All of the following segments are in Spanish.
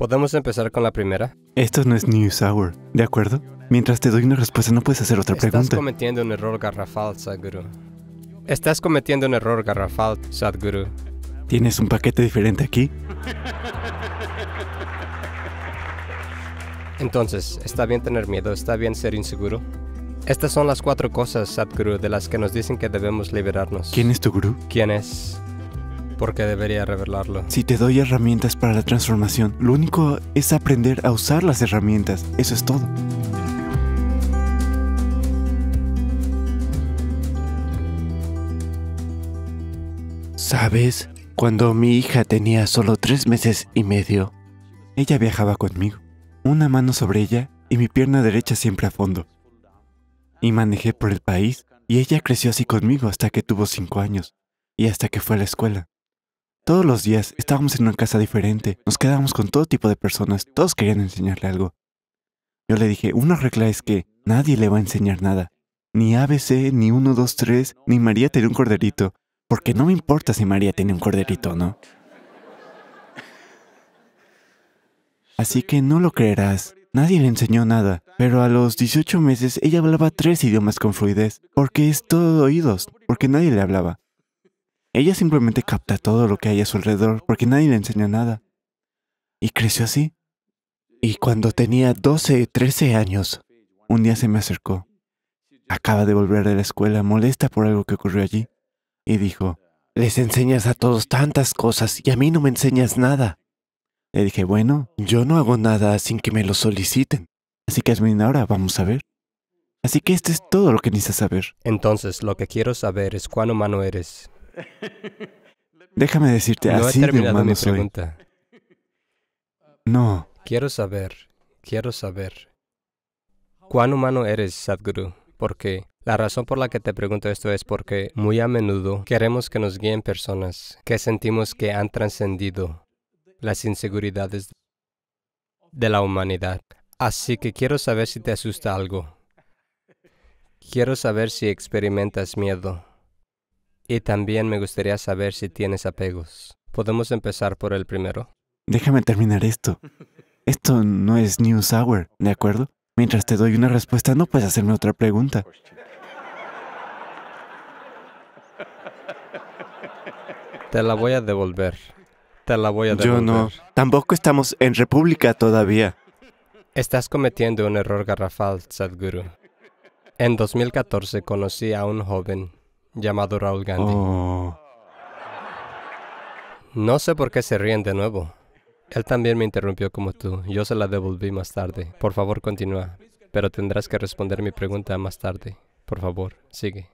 ¿Podemos empezar con la primera? Esto no es News Hour, ¿de acuerdo? Mientras te doy una respuesta no puedes hacer otra pregunta. Estás cometiendo un error garrafal, Sadhguru. Estás cometiendo un error garrafal, Sadhguru. ¿Tienes un paquete diferente aquí? Entonces, ¿está bien tener miedo? ¿Está bien ser inseguro? Estas son las cuatro cosas, Sadhguru, de las que nos dicen que debemos liberarnos. ¿Quién es tu gurú? ¿Quién es? Porque debería revelarlo. Si te doy herramientas para la transformación, lo único es aprender a usar las herramientas. Eso es todo. ¿Sabes? Cuando mi hija tenía solo tres meses y medio, ella viajaba conmigo, una mano sobre ella y mi pierna derecha siempre a fondo. Y manejé por el país y ella creció así conmigo hasta que tuvo cinco años y hasta que fue a la escuela. Todos los días estábamos en una casa diferente, nos quedábamos con todo tipo de personas, todos querían enseñarle algo. Yo le dije, una regla es que nadie le va a enseñar nada, ni ABC, ni 1, 2, 3, ni María tiene un corderito, porque no me importa si María tiene un corderito o no. Así que no lo creerás, nadie le enseñó nada, pero a los 18 meses ella hablaba tres idiomas con fluidez, porque es todo oídos, porque nadie le hablaba. Ella simplemente capta todo lo que hay a su alrededor porque nadie le enseña nada. Y creció así. Y cuando tenía 12, 13 años, un día se me acercó. Acaba de volver de la escuela molesta por algo que ocurrió allí. Y dijo, les enseñas a todos tantas cosas y a mí no me enseñas nada. Le dije, bueno, yo no hago nada sin que me lo soliciten. Así que mi ahora vamos a ver. Así que este es todo lo que necesitas saber. Entonces, lo que quiero saber es cuán humano eres. Déjame decirte, así mi pregunta. No. Quiero saber, quiero saber. ¿Cuán humano eres, Sadhguru? Porque la razón por la que te pregunto esto es porque muy a menudo queremos que nos guíen personas que sentimos que han trascendido las inseguridades de la humanidad. Así que quiero saber si te asusta algo. Quiero saber si experimentas miedo. Y también me gustaría saber si tienes apegos. Podemos empezar por el primero. Déjame terminar esto. Esto no es News Hour, ¿de acuerdo? Mientras te doy una respuesta, no puedes hacerme otra pregunta. Te la voy a devolver. Te la voy a devolver. Yo no. Tampoco estamos en República todavía. Estás cometiendo un error garrafal, Sadhguru. En 2014 conocí a un joven llamado Raúl Gandhi. Oh. No sé por qué se ríen de nuevo. Él también me interrumpió como tú. Yo se la devolví más tarde. Por favor, continúa. Pero tendrás que responder mi pregunta más tarde. Por favor, sigue.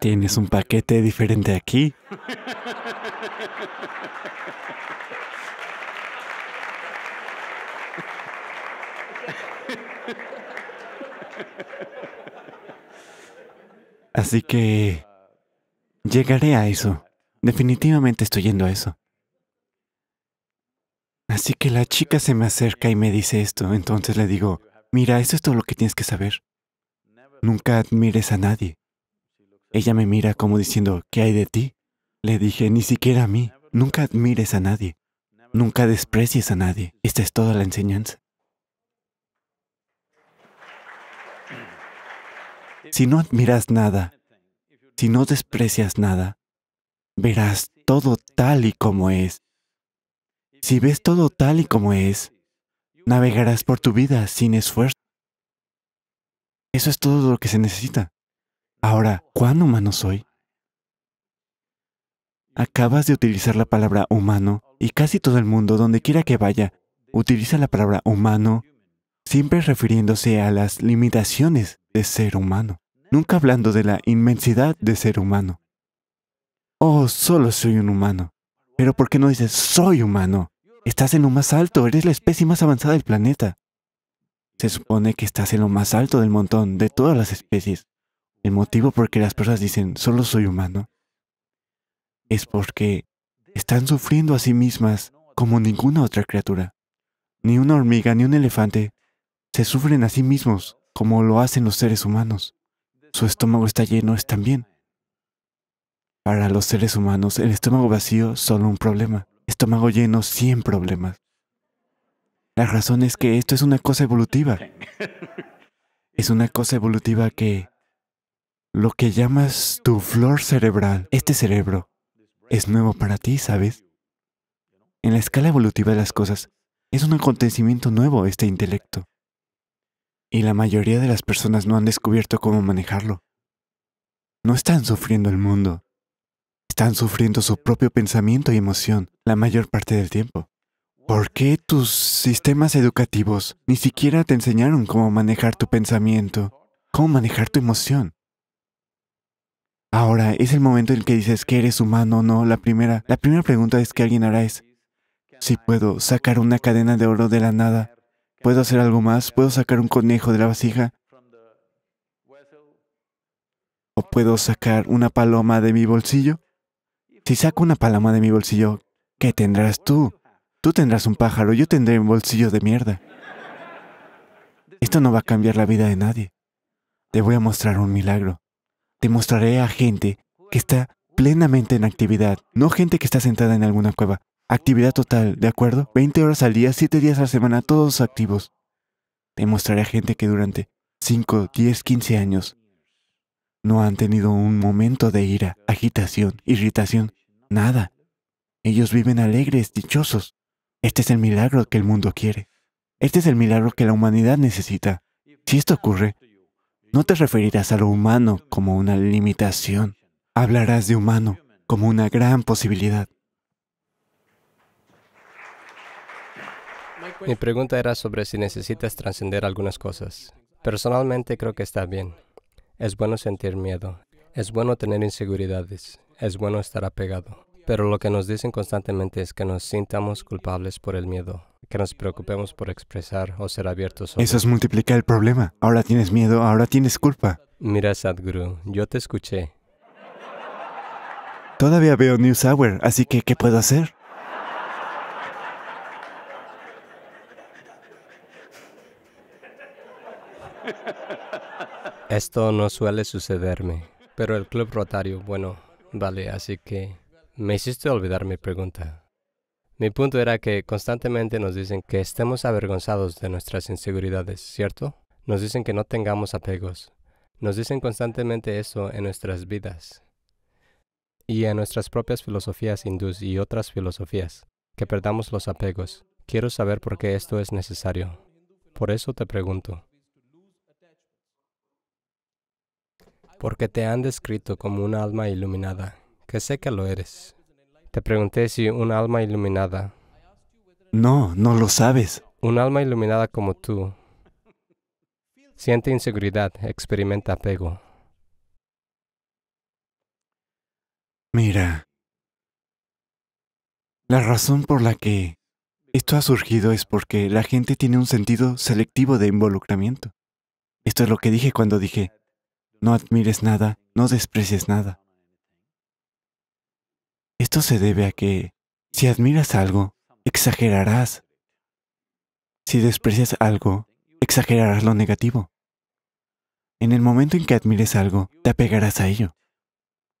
¿Tienes un paquete diferente aquí? Así que llegaré a eso. Definitivamente estoy yendo a eso. Así que la chica se me acerca y me dice esto. Entonces le digo, mira, eso es todo lo que tienes que saber. Nunca admires a nadie. Ella me mira como diciendo, ¿qué hay de ti? Le dije, ni siquiera a mí. Nunca admires a nadie. Nunca desprecies a nadie. Esta es toda la enseñanza. Si no admiras nada, si no desprecias nada, verás todo tal y como es. Si ves todo tal y como es, navegarás por tu vida sin esfuerzo. Eso es todo lo que se necesita. Ahora, ¿cuán humano soy? Acabas de utilizar la palabra humano y casi todo el mundo, donde quiera que vaya, utiliza la palabra humano siempre refiriéndose a las limitaciones de ser humano, nunca hablando de la inmensidad de ser humano. Oh, solo soy un humano. Pero ¿por qué no dices soy humano? Estás en lo más alto, eres la especie más avanzada del planeta. Se supone que estás en lo más alto del montón de todas las especies. El motivo por que las personas dicen solo soy humano es porque están sufriendo a sí mismas como ninguna otra criatura. Ni una hormiga ni un elefante se sufren a sí mismos como lo hacen los seres humanos. Su estómago está lleno, es también. Para los seres humanos, el estómago vacío solo un problema. Estómago lleno, 100 problemas. La razón es que esto es una cosa evolutiva. Es una cosa evolutiva que lo que llamas tu flor cerebral, este cerebro, es nuevo para ti, ¿sabes? En la escala evolutiva de las cosas, es un acontecimiento nuevo este intelecto y la mayoría de las personas no han descubierto cómo manejarlo. No están sufriendo el mundo, están sufriendo su propio pensamiento y emoción la mayor parte del tiempo. ¿Por qué tus sistemas educativos ni siquiera te enseñaron cómo manejar tu pensamiento, cómo manejar tu emoción? Ahora es el momento en el que dices que eres humano o no. La primera, la primera pregunta es que alguien hará es, si puedo sacar una cadena de oro de la nada, Puedo hacer algo más, puedo sacar un conejo de la vasija o puedo sacar una paloma de mi bolsillo. Si saco una paloma de mi bolsillo, ¿qué tendrás tú? Tú tendrás un pájaro, yo tendré un bolsillo de mierda. Esto no va a cambiar la vida de nadie. Te voy a mostrar un milagro. Te mostraré a gente que está plenamente en actividad, no gente que está sentada en alguna cueva, Actividad total, ¿de acuerdo? 20 horas al día, 7 días a la semana, todos activos. Te a gente que durante 5, 10, 15 años no han tenido un momento de ira, agitación, irritación, nada. Ellos viven alegres, dichosos. Este es el milagro que el mundo quiere. Este es el milagro que la humanidad necesita. Si esto ocurre, no te referirás a lo humano como una limitación. Hablarás de humano como una gran posibilidad. Mi pregunta era sobre si necesitas trascender algunas cosas. Personalmente creo que está bien. Es bueno sentir miedo. Es bueno tener inseguridades. Es bueno estar apegado. Pero lo que nos dicen constantemente es que nos sintamos culpables por el miedo, que nos preocupemos por expresar o ser abiertos. Sobre. Eso es multiplicar el problema. Ahora tienes miedo, ahora tienes culpa. Mira, Sadhguru, yo te escuché. Todavía veo News Hour, así que ¿qué puedo hacer? Esto no suele sucederme, pero el Club Rotario, bueno, vale, así que me hiciste olvidar mi pregunta. Mi punto era que constantemente nos dicen que estemos avergonzados de nuestras inseguridades, ¿cierto? Nos dicen que no tengamos apegos. Nos dicen constantemente eso en nuestras vidas y en nuestras propias filosofías hindús y otras filosofías, que perdamos los apegos. Quiero saber por qué esto es necesario. Por eso te pregunto. porque te han descrito como un alma iluminada, que sé que lo eres. Te pregunté si un alma iluminada. No, no lo sabes. Un alma iluminada como tú siente inseguridad, experimenta apego. Mira, la razón por la que esto ha surgido es porque la gente tiene un sentido selectivo de involucramiento. Esto es lo que dije cuando dije, no admires nada, no desprecies nada. Esto se debe a que, si admiras algo, exagerarás. Si desprecias algo, exagerarás lo negativo. En el momento en que admires algo, te apegarás a ello.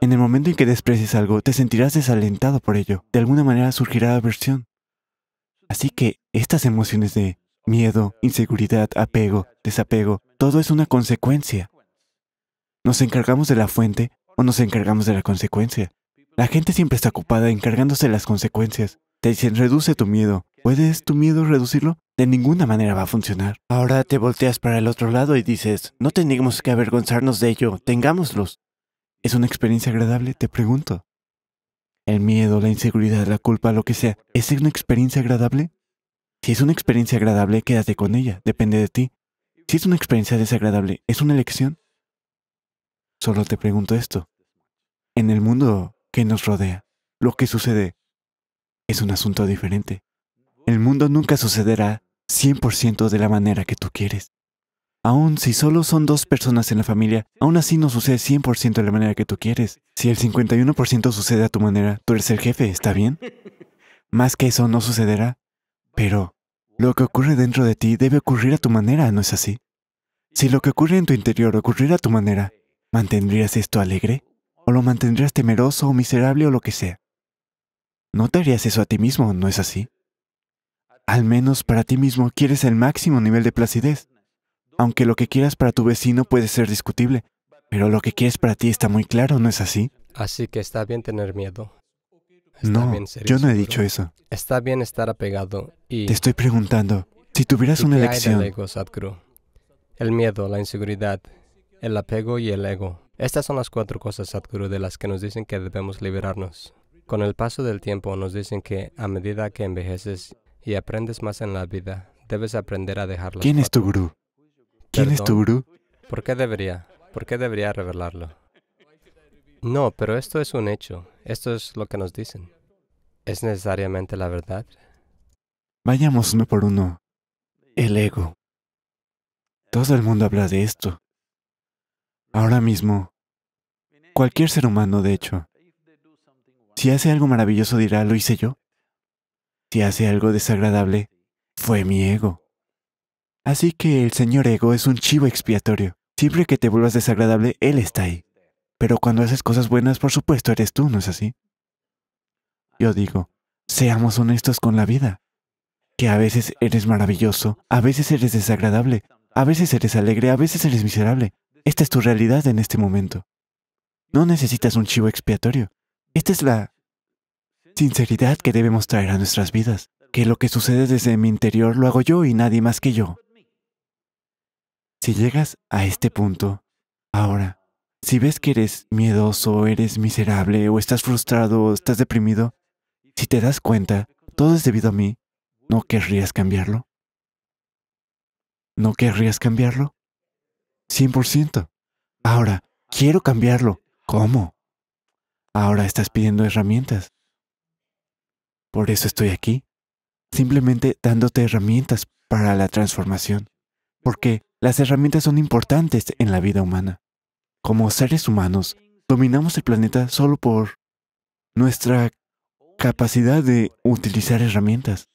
En el momento en que desprecies algo, te sentirás desalentado por ello. De alguna manera surgirá aversión. Así que estas emociones de miedo, inseguridad, apego, desapego, todo es una consecuencia. ¿Nos encargamos de la fuente o nos encargamos de la consecuencia? La gente siempre está ocupada encargándose de las consecuencias. Te dicen, reduce tu miedo. ¿Puedes tu miedo reducirlo? De ninguna manera va a funcionar. Ahora te volteas para el otro lado y dices, no tenemos que avergonzarnos de ello, tengámoslos. ¿Es una experiencia agradable? Te pregunto. El miedo, la inseguridad, la culpa, lo que sea, ¿es una experiencia agradable? Si es una experiencia agradable, quédate con ella, depende de ti. Si es una experiencia desagradable, ¿es una elección? Solo te pregunto esto. En el mundo que nos rodea, lo que sucede es un asunto diferente. El mundo nunca sucederá 100% de la manera que tú quieres. Aún si solo son dos personas en la familia, aún así no sucede 100% de la manera que tú quieres. Si el 51% sucede a tu manera, tú eres el jefe, ¿está bien? Más que eso no sucederá. Pero lo que ocurre dentro de ti debe ocurrir a tu manera, ¿no es así? Si lo que ocurre en tu interior ocurriera a tu manera, ¿Mantendrías esto alegre? ¿O lo mantendrías temeroso o miserable o lo que sea? No te harías eso a ti mismo, ¿no es así? Al menos para ti mismo quieres el máximo nivel de placidez. Aunque lo que quieras para tu vecino puede ser discutible, pero lo que quieres para ti está muy claro, ¿no es así? Así que está bien tener miedo. no, yo no he dicho eso. Está bien estar apegado y... Te estoy preguntando, si tuvieras una elección... El miedo, la inseguridad, el apego y el ego. Estas son las cuatro cosas, Sadhguru, de las que nos dicen que debemos liberarnos. Con el paso del tiempo nos dicen que a medida que envejeces y aprendes más en la vida, debes aprender a dejarlo. ¿Quién es tu gurú? ¿Quién es tu gurú? ¿Por qué debería? ¿Por qué debería revelarlo? No, pero esto es un hecho. Esto es lo que nos dicen. ¿Es necesariamente la verdad? Vayamos uno por uno. El ego. Todo el mundo habla de esto. Ahora mismo, cualquier ser humano, de hecho, si hace algo maravilloso dirá, ¿lo hice yo? Si hace algo desagradable, fue mi ego. Así que el señor ego es un chivo expiatorio. Siempre que te vuelvas desagradable, él está ahí. Pero cuando haces cosas buenas, por supuesto, eres tú, ¿no es así? Yo digo, seamos honestos con la vida. Que a veces eres maravilloso, a veces eres desagradable, a veces eres alegre, a veces eres miserable. Esta es tu realidad en este momento. No necesitas un chivo expiatorio. Esta es la sinceridad que debemos traer a nuestras vidas. Que lo que sucede desde mi interior lo hago yo y nadie más que yo. Si llegas a este punto, ahora, si ves que eres miedoso, eres miserable, o estás frustrado, o estás deprimido, si te das cuenta, todo es debido a mí, ¿no querrías cambiarlo? ¿No querrías cambiarlo? 100%. Ahora, quiero cambiarlo. ¿Cómo? Ahora estás pidiendo herramientas. Por eso estoy aquí. Simplemente dándote herramientas para la transformación. Porque las herramientas son importantes en la vida humana. Como seres humanos, dominamos el planeta solo por nuestra capacidad de utilizar herramientas.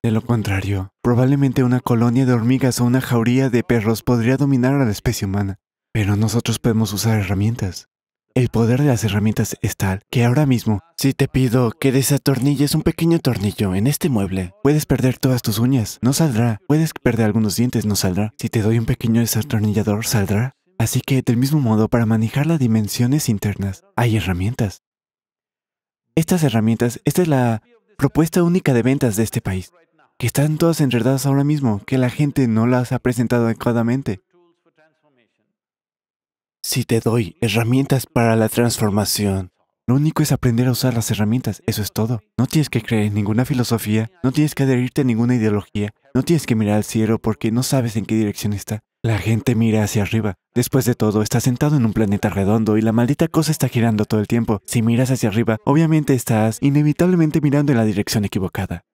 De lo contrario, probablemente una colonia de hormigas o una jauría de perros podría dominar a la especie humana. Pero nosotros podemos usar herramientas. El poder de las herramientas es tal que ahora mismo, si te pido que desatornilles un pequeño tornillo en este mueble, puedes perder todas tus uñas, no saldrá. Puedes perder algunos dientes, no saldrá. Si te doy un pequeño desatornillador, saldrá. Así que, del mismo modo, para manejar las dimensiones internas, hay herramientas. Estas herramientas, esta es la propuesta única de ventas de este país que están todas enredadas ahora mismo, que la gente no las ha presentado adecuadamente. Si te doy herramientas para la transformación, lo único es aprender a usar las herramientas, eso es todo. No tienes que creer en ninguna filosofía, no tienes que adherirte a ninguna ideología, no tienes que mirar al cielo porque no sabes en qué dirección está. La gente mira hacia arriba. Después de todo, estás sentado en un planeta redondo y la maldita cosa está girando todo el tiempo. Si miras hacia arriba, obviamente estás inevitablemente mirando en la dirección equivocada.